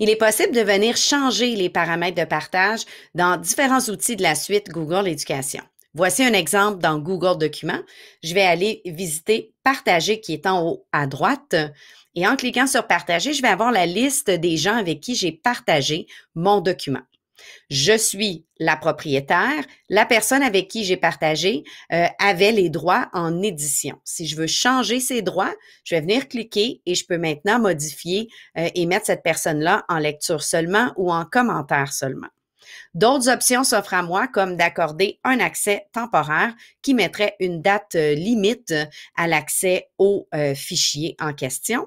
Il est possible de venir changer les paramètres de partage dans différents outils de la suite Google Éducation. Voici un exemple dans Google Documents. Je vais aller visiter Partager qui est en haut à droite. Et en cliquant sur Partager, je vais avoir la liste des gens avec qui j'ai partagé mon document. Je suis la propriétaire. La personne avec qui j'ai partagé euh, avait les droits en édition. Si je veux changer ces droits, je vais venir cliquer et je peux maintenant modifier euh, et mettre cette personne-là en lecture seulement ou en commentaire seulement. D'autres options s'offrent à moi, comme d'accorder un accès temporaire qui mettrait une date euh, limite à l'accès au fichier en question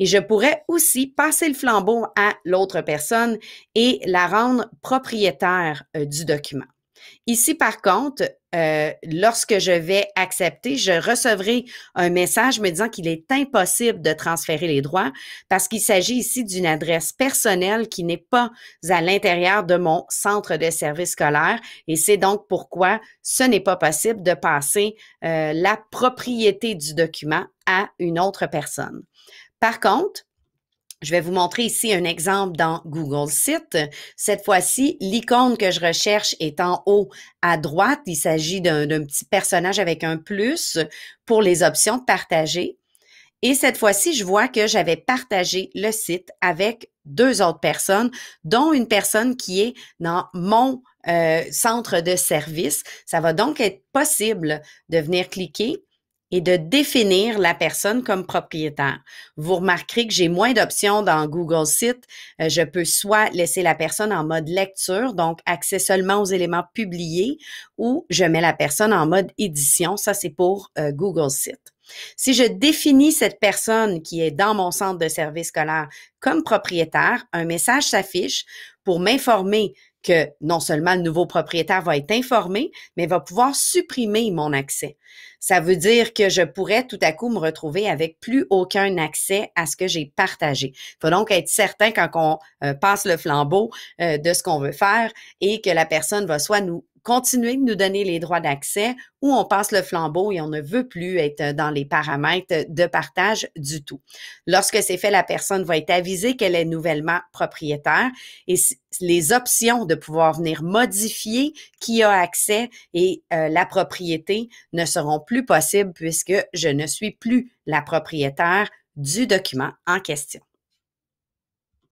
et je pourrais aussi passer le flambeau à l'autre personne et la rendre propriétaire euh, du document. Ici, par contre, euh, lorsque je vais accepter, je recevrai un message me disant qu'il est impossible de transférer les droits parce qu'il s'agit ici d'une adresse personnelle qui n'est pas à l'intérieur de mon centre de service scolaire et c'est donc pourquoi ce n'est pas possible de passer euh, la propriété du document à une autre personne. Par contre, je vais vous montrer ici un exemple dans Google Sites. Cette fois-ci, l'icône que je recherche est en haut à droite. Il s'agit d'un petit personnage avec un plus pour les options de partager. Et cette fois-ci, je vois que j'avais partagé le site avec deux autres personnes, dont une personne qui est dans mon euh, centre de service. Ça va donc être possible de venir cliquer et de définir la personne comme propriétaire. Vous remarquerez que j'ai moins d'options dans Google Sites. Euh, je peux soit laisser la personne en mode lecture, donc accès seulement aux éléments publiés, ou je mets la personne en mode édition. Ça, c'est pour euh, Google Sites. Si je définis cette personne qui est dans mon centre de service scolaire comme propriétaire, un message s'affiche pour m'informer que non seulement le nouveau propriétaire va être informé, mais va pouvoir supprimer mon accès. Ça veut dire que je pourrais tout à coup me retrouver avec plus aucun accès à ce que j'ai partagé. Il faut donc être certain quand on euh, passe le flambeau euh, de ce qu'on veut faire et que la personne va soit nous Continuer de nous donner les droits d'accès ou on passe le flambeau et on ne veut plus être dans les paramètres de partage du tout. Lorsque c'est fait, la personne va être avisée qu'elle est nouvellement propriétaire et les options de pouvoir venir modifier qui a accès et euh, la propriété ne seront plus possibles puisque je ne suis plus la propriétaire du document en question.